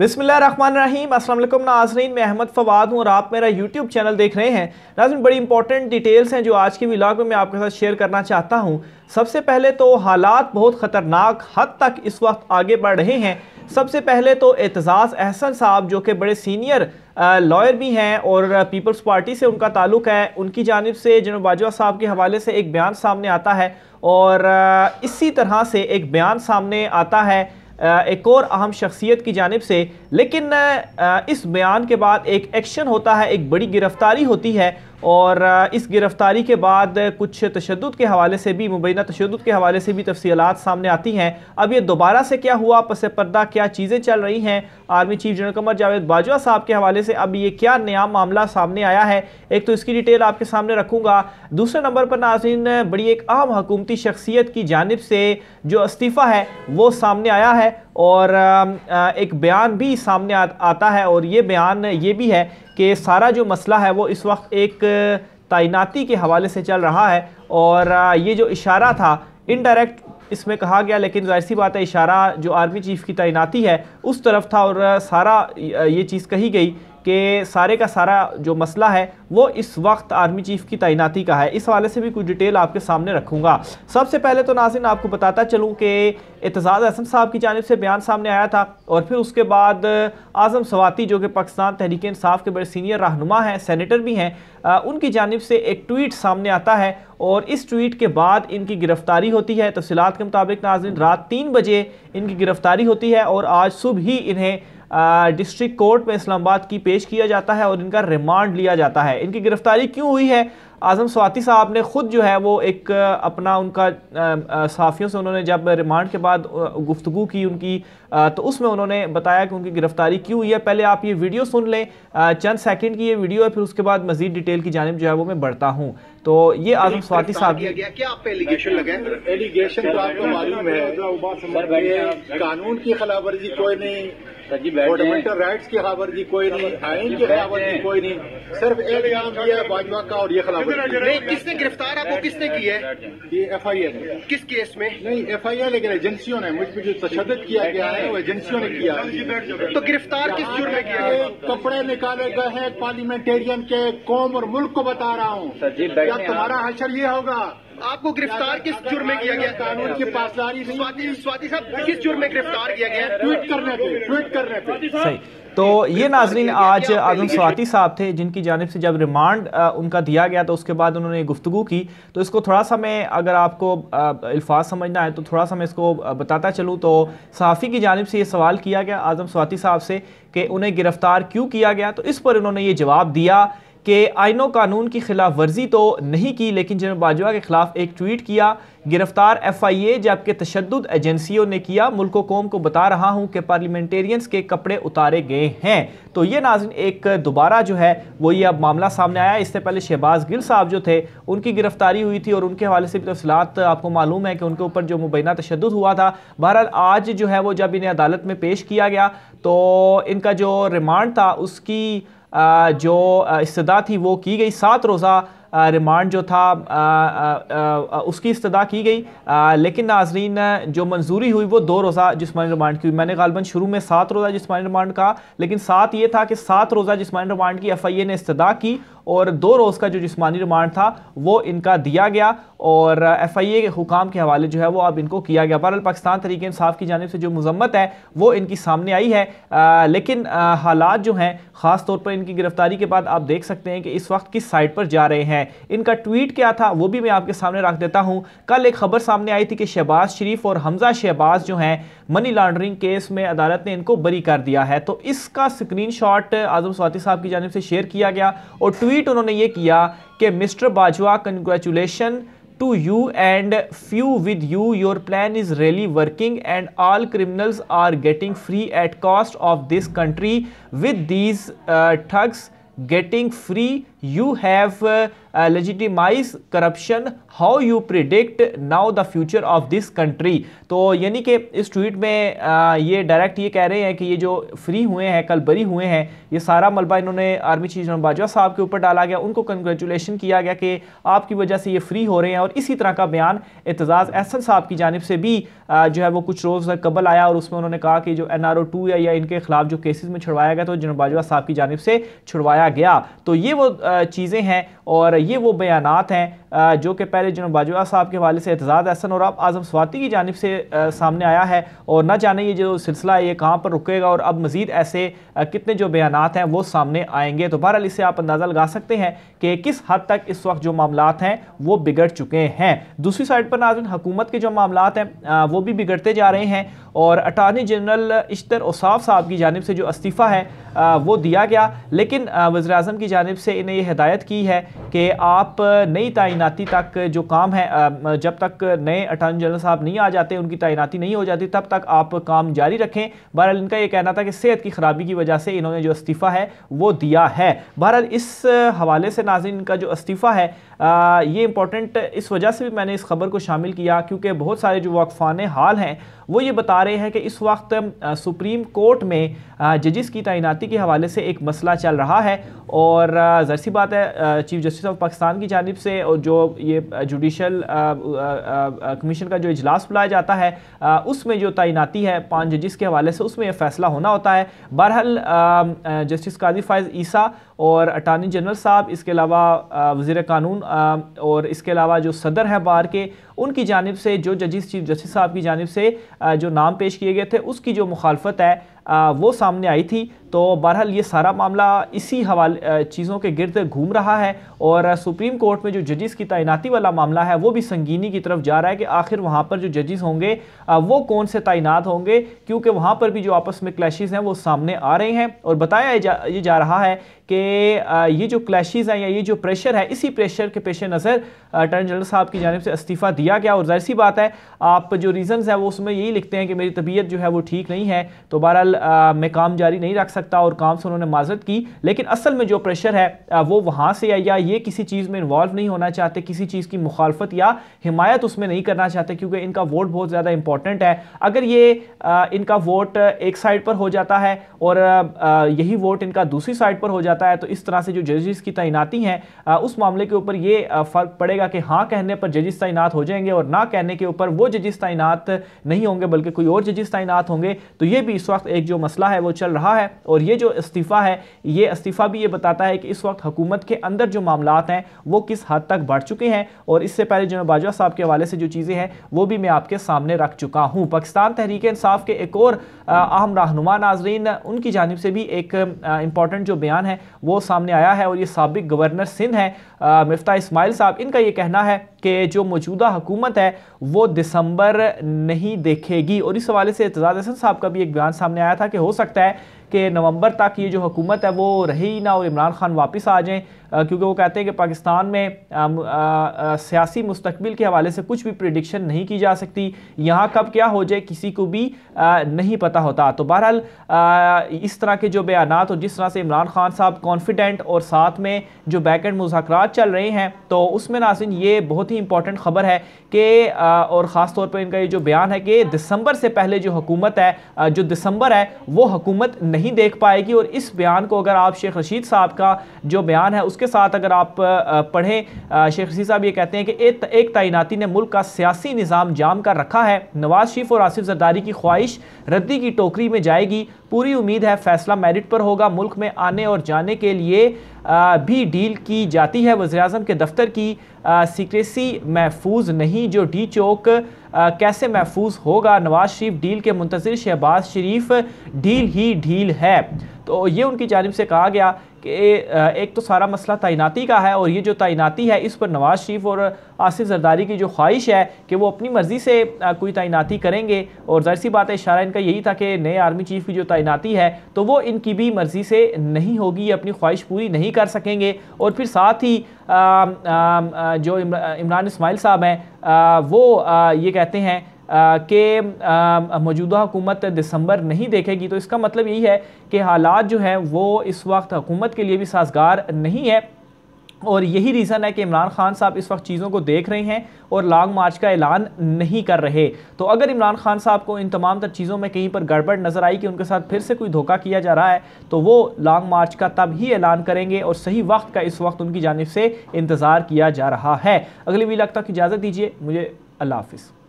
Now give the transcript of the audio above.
बिसमीम असलम नाजरीन मैं अहमद फवाद हूँ और आप मेरा यूट्यूब चैनल देख रहे हैं नाजन बड़ी इंपॉर्टेंट डिटेल्स हैं जो आज की विलाग में मैं आपके साथ शेयर करना चाहता हूँ सबसे पहले तो हालात बहुत ख़तरनाक हद तक इस वक्त आगे बढ़ रहे हैं सबसे पहले तो एतजाज़ अहसन साहब जो कि बड़े सीनियर लॉयर भी हैं और पीपल्स पार्टी से उनका ताल्लुक है उनकी जानब से जनब बाजवा साहब के हवाले से एक बयान सामने आता है और इसी तरह से एक बयान सामने आता है एक और अहम शख्सियत की जानब से लेकिन इस बयान के बाद एक एक्शन होता है एक बड़ी गिरफ्तारी होती है और इस गिरफ़्तारी के बाद कुछ तशद के हवाले से भी मुबैना तशद के हवाले से भी तफसीलत सामने आती हैं अब ये दोबारा से क्या हुआ पस पर्दा क्या चीज़ें चल रही हैं army chief general Qamar Javed Bajwa साहब के हवाले से अब ये क्या नया मामला सामने आया है एक तो इसकी डिटेल आपके सामने रखूँगा दूसरे नंबर पर नाजिन बड़ी एक अहम हकूमती शख्सियत की जानब से जो इस्तीफ़ा है वो सामने आया है और एक बयान भी सामने आ, आता है और ये बयान ये भी है कि सारा जो मसला है वो इस वक्त एक तैनाती के हवाले से चल रहा है और ये जो इशारा था इनडायरेक्ट इसमें कहा गया लेकिन जाहिर सी बात है इशारा जो आर्मी चीफ़ की तैनाती है उस तरफ था और सारा ये चीज़ कही गई कि सारे का सारा जो मसला है वो इस वक्त आर्मी चीफ की तैनाती का है इस हवाले से भी कुछ डिटेल आपके सामने रखूँगा सबसे पहले तो नाजिन आपको बताता चलूँ कि एतजाज़ असम साहब की जानब से बयान सामने आया था और फिर उसके बाद आज़म सवाती जो कि पाकिस्तान तहरीक इसाफ़ के बड़े सीनियर रहनुमा हैं सैनिटर भी हैं उनकी जानब से एक ट्वीट सामने आता है और इस ट्वीट के बाद इनकी गिरफ़्तारी होती है तफसीत के मुताबिक नाजिन रात तीन बजे इनकी गिरफ़्तारी होती है और आज सुबह ही इन्हें डिस्ट्रिक्ट कोर्ट में इस्लामाबाद की पेश किया जाता है और इनका रिमांड लिया जाता है इनकी गिरफ्तारी क्यों हुई है आज़म स्वाति साहब ने ख़ुद जो है वो एक अपना उनका सहाफ़ियों से उन्होंने जब रिमांड के बाद गुफ्तु की उनकी तो उसमें उन्होंने बताया कि उनकी गिरफ़्तारी क्यों हुई है पहले आप ये वीडियो सुन लें चंद सेकंड की ये वीडियो है फिर उसके बाद मजीद डिटेल की जानब जो है वो मैं बढ़ता हूँ तो ये आजम स्वाति साहब क्या आप एलिगेशन लगे एलिगेशन तो आपको मालूम है कानून की खिलाफ वर्जी कोई नहीं फंडामेंटल राइट्स की खिलाफ वर्जी कोई नहीं आइन की खिलाफ वर्जी कोई नहीं सिर्फ एक नाम ये भाजपा का और ये खिलाफ किसने गिरफ्तार आपको किसने किया है ये एफ आई आर किस केस में नहीं एफ आई आर लेकिन एजेंसियों ने मुझ पर जो तशद किया गया है वो एजेंसियों ने किया तो गिरफ्तार किस जुर्म में किया कपड़े निकाले गए हैं पार्लियामेंटेरियन के कौम और मुल्क को बता रहा हूँ क्या तुम्हारा हशर ये होगा आपको गिरफ्तार किस जुर्म में किया गया कानून की पासदारी स्वाति स्वाति साहब किस जुर्म में गिरफ्तार किया गया ट्वीट करने पे ट्वीट करने पे तो ये नाजरीन आज आजम स्वाति साहब थे जिनकी जानब से जब रिमांड उनका दिया गया तो उसके बाद उन्होंने गुफ्तु की तो इसको थोड़ा सा मैं अगर आपको अल्फाज समझना है तो थोड़ा सा मैं इसको बताता चलूँ तो सहाफ़ी की जानब से ये सवाल किया गया आजम स्वाति साहब से कि उन्हें गिरफ़्तार क्यों किया गया तो इस पर उन्होंने ये जवाब दिया कि आइनों कानून की खिलाफ वर्जी तो नहीं की लेकिन जनरल बाजवा के खिलाफ एक ट्वीट किया गिरफ्तार एफ आई ए जबकि तशद एजेंसियों ने किया मुल्क कौम को बता रहा हूँ कि पार्लियामेंटेरियंस के कपड़े उतारे गए हैं तो ये नाजिन एक दोबारा जो है वो ये अब मामला सामने आया इससे पहले शहबाज गिल साहब जो थे उनकी गिरफ्तारी हुई थी और उनके हवाले से भी तफसलत तो आपको मालूम है कि उनके ऊपर जो मुबैना तशद हुआ था बहरहाल आज जो है वो जब इन्हें अदालत में पेश किया गया तो इनका जो रिमांड था उसकी जो इस्तः थी वो की गई सात रोज़ा रिमांड जो था आ, आ, आ, उसकी इस्तः की गई लेकिन नाजरीन जो मंजूरी हुई वो दो रोज़ा जिसमानी रिमांड की हुई मैंने गालबन शुरू में सात रोज़ा जिसमानी रिमांड कहा लेकिन साथ ये था कि सात रोज़ा जिसमानी रिमांड की एफ आई ए ने इस्तः की और दो रोज़ का जो जिसमानी रिमांड था वो इनका दिया गया और एफ आई ए के हुकाम के हवाले जो है वो अब इनको किया गया बहरहाल पाकिस्तान तरीके इंसाफ की जानब से जो मजम्मत है वो इनकी सामने आई है आ, लेकिन हालात जो हैं ख़ास तौर पर इनकी गिरफ्तारी के बाद आप देख सकते हैं कि इस वक्त किस साइड पर जा रहे हैं हैं इनका ट्वीट क्या था वो भी मैं आपके सामने रख देता हूं कल एक खबर सामने आई थी कि शहबाज शरीफ और हमजा शहबाज जो हैं मनी लॉन्ड्रिंग केस में अदालत ने इनको बरी कर दिया है तो इसका स्क्रीन शॉट आजम स्वाति साहब की जानब से शेयर किया गया और ट्वीट उन्होंने ये किया कि mister Bajwa congratulation to you and few with you your plan is really working and all criminals are getting free at cost of this country with these uh, thugs getting free you have legitimize corruption how you predict now the future of this country तो यानी कि इस tweet में आ, uh, ये direct ये कह रहे हैं कि ये जो फ्री हुए हैं कल बरी हुए हैं ये सारा मलबा इन्होंने आर्मी चीफ जनरल बाजवा साहब के ऊपर डाला गया उनको कंग्रेचुलेशन किया गया कि आपकी वजह से ये फ्री हो रहे हैं और इसी तरह का बयान एतजाज़ एहसन साहब की जानब से भी आ, uh, जो है वो कुछ रोज़ कबल आया और उसमें उन्होंने कहा कि जो एन आर ओ टू या, इनके खिलाफ जो केसेज में छुड़वाया गया तो जनरल बाजवा साहब की जानब से छुड़वाया गया तो ये वो uh, चीज़ें हैं और ये वो बयानात हैं जो कि पहले जनब बाजवा साहब के हवाले से एतजाज़ अहसन और अब आज़म स्वाति की जानब से सामने आया है और ना जाने ये जो सिलसिला है ये कहाँ पर रुकेगा और अब मज़ीद ऐसे कितने जो बयान हैं वो सामने आएंगे तो बहरहाल इससे आप अंदाज़ा लगा सकते हैं कि किस हद तक इस वक्त जो मामला हैं वो बिगड़ चुके हैं दूसरी साइड पर नाजन हुकूमत के जो मामला हैं वो भी बिगड़ते जा रहे हैं और अटारनी जनरल इश्तर उसाफ साहब की जानब से जो इस्तीफ़ा है वो दिया गया लेकिन वजर अजम की जानब से इन्हें यह हदायत की है कि आप नई तयन तैनाती तक जो काम है जब तक नए अटॉर्नी जनरल साहब नहीं आ जाते उनकी तैनाती नहीं हो जाती तब तक आप काम जारी रखें बहरहाल इनका ये कहना था कि सेहत की ख़राबी की वजह से इन्होंने जो इस्तीफ़ा है वो दिया है बहरहाल इस हवाले से नाजिन इनका जो इस्तीफ़ा है ये इंपॉर्टेंट इस वजह से भी मैंने इस खबर को शामिल किया क्योंकि बहुत सारे जो वक्फान हाल हैं वो ये बता रहे हैं कि इस वक्त सुप्रीम कोर्ट में जजिस की तैनाती के हवाले से एक मसला चल रहा है और जरसी बात है चीफ जस्टिस ऑफ पाकिस्तान की जानब से और जो ये जुडिशल कमीशन का जो इजलास बुलाया जाता है उसमें जो तैनाती है पाँच जजिस के हवाले से उसमें यह फैसला होना होता है बहरहाल जस्टिस काजी फायज़ ईसा और अटारनी जनरल साहब इसके अलावा वजीर कानून और इसके अलावा जो सदर हैं बार के उनकी जानब से जो जजिस चीफ जस्टिस साहब की जानब से जो नाम पेश किए गए थे उसकी जो मुखालफत है वो सामने आई थी तो बहरहाल ये सारा मामला इसी हवाले चीज़ों के गिरद घूम रहा है और सुप्रीम कोर्ट में जो जजिस की तैनाती वाला मामला है वो भी संगीनी की तरफ जा रहा है कि आखिर वहाँ पर जो जजिस होंगे वो कौन से तैनात होंगे क्योंकि वहाँ पर भी जो आपस में क्लैशेज़ हैं वो सामने आ रहे हैं और बताया जा, ये जा रहा है कि ये जो क्लैशेज हैं या ये जो प्रेशर है इसी प्रेशर के पेश नज़र अटर्नी जनरल साहब की जानब से इस्तीफ़ा दिया गया और जाहिर सी बात है आप जो रीज़न्स हैं वो उसमें यही लिखते हैं कि मेरी तबीयत जो है वो ठीक नहीं है तो बहरहाल मैं काम जारी नहीं रख सकता और काम से उन्होंने माजरत की लेकिन असल में जो प्रेशर है वो वहाँ से या ये किसी चीज़ में इन्वॉल्व नहीं होना चाहते किसी चीज़ की मुखालफत या हिमायत उसमें नहीं करना चाहते क्योंकि इनका वोट बहुत ज़्यादा इंपॉर्टेंट है अगर ये इनका वोट एक साइड पर हो जाता है और यही वोट इनका दूसरी साइड पर हो जाता जाता है तो इस तरह से जो जजेस की तैनाती है उस मामले के ऊपर ये फर्क पड़ेगा कि हाँ कहने पर जजेस तैनात हो जाएंगे और ना कहने के ऊपर वो जजेस तैनात नहीं होंगे बल्कि कोई और जजेस तैनात होंगे तो ये भी इस वक्त एक जो मसला है वो चल रहा है और ये जो इस्तीफ़ा है ये इस्तीफ़ा भी ये बताता है कि इस वक्त हुकूमत के अंदर जो मामला हैं वो किस हद तक बढ़ चुके हैं और इससे पहले जो बाजवा साहब के हवाले से जो चीज़ें हैं वो भी मैं आपके सामने रख चुका हूँ पाकिस्तान तहरीक इंसाफ के एक और अहम रहनुमा नाजरीन उनकी जानब से भी एक इम्पॉर्टेंट जो बयान है वो सामने आया है और ये सबक गवर्नर सिंध हैं मफ्ता इसमाइल साहब इनका ये कहना है कि जो मौजूदा हुकूमत है वो दिसंबर नहीं देखेगी और इस हवाले से एतजाज़ हसन साहब का भी एक बयान सामने आया था कि हो सकता है कि नवंबर तक ये जो हुकूमत है वो रही ही ना और इमरान खान वापस आ जाएँ क्योंकि वो कहते हैं कि पाकिस्तान में सियासी मुस्तबिल के हवाले से कुछ भी प्रडिक्शन नहीं की जा सकती यहाँ कब क्या हो जाए किसी को भी आ, नहीं पता होता तो बहरहाल इस तरह के जो बयान और जिस तरह से इमरान खान साहब कॉन्फिडेंट और साथ में जो बैक एंड मुजाकर चल रहे हैं तो उसमें नासिन ये बहुत ही इंपॉर्टेंट खबर है कि और ख़ास तौर पर इनका ये जो बयान है कि दिसंबर से पहले जो हुकूमत है जो दिसंबर है वो हुकूमत नहीं नहीं देख पाएगी और इस बयान को अगर आप शेख रशीद साहब का जो बयान है उसके साथ अगर आप पढ़ें शेख रशीद साहब ये कहते हैं कि एक, तैनाती ने मुल्क का सियासी निज़ाम जाम कर रखा है नवाज शरीफ और आसिफ जरदारी की ख्वाहिश रद्दी की टोकरी में जाएगी पूरी उम्मीद है फैसला मेरिट पर होगा मुल्क में आने और जाने के लिए भी डील की जाती है अजम के दफ्तर की सीक्रेसी महफूज नहीं जो डी चौक कैसे महफूज होगा नवाज शरीफ डील के मुंतजर शहबाज शरीफ ढील ही ढील है तो ये उनकी जानब से कहा गया कि एक तो सारा मसला तैनाती का है और ये जो तैनाती है इस पर नवाज़ शरीफ और आसिफ जरदारी की जो ख्वाहिश है कि वो अपनी मर्ज़ी से कोई तैनाती करेंगे और ज़ाहिर सी बात है इशारा इनका यही था कि नए आर्मी चीफ की जो तैनाती है तो वो इनकी भी मर्ज़ी से नहीं होगी ये अपनी ख्वाहिश पूरी नहीं कर सकेंगे और फिर साथ ही आ, आ, जो इमरान इसमाइल साहब हैं वो आ, ये कहते हैं कि मौजूदा हुकूमत दिसंबर नहीं देखेगी तो इसका मतलब यही है कि हालात जो हैं वो इस वक्त हुकूमत के लिए भी साजगार नहीं है और यही रीज़न है कि इमरान खान साहब इस वक्त चीज़ों को देख रहे हैं और लॉन्ग मार्च का ऐलान नहीं कर रहे तो अगर इमरान खान साहब को इन तमाम तर चीज़ों में कहीं पर गड़बड़ नज़र आई कि उनके साथ फिर से कोई धोखा किया जा रहा है तो वो लॉन्ग मार्च का तब ही ऐलान करेंगे और सही वक्त का इस वक्त उनकी जानब से इंतज़ार किया जा रहा है अगली वीलग तक इजाज़त दीजिए मुझे अल्लाह हाफिज़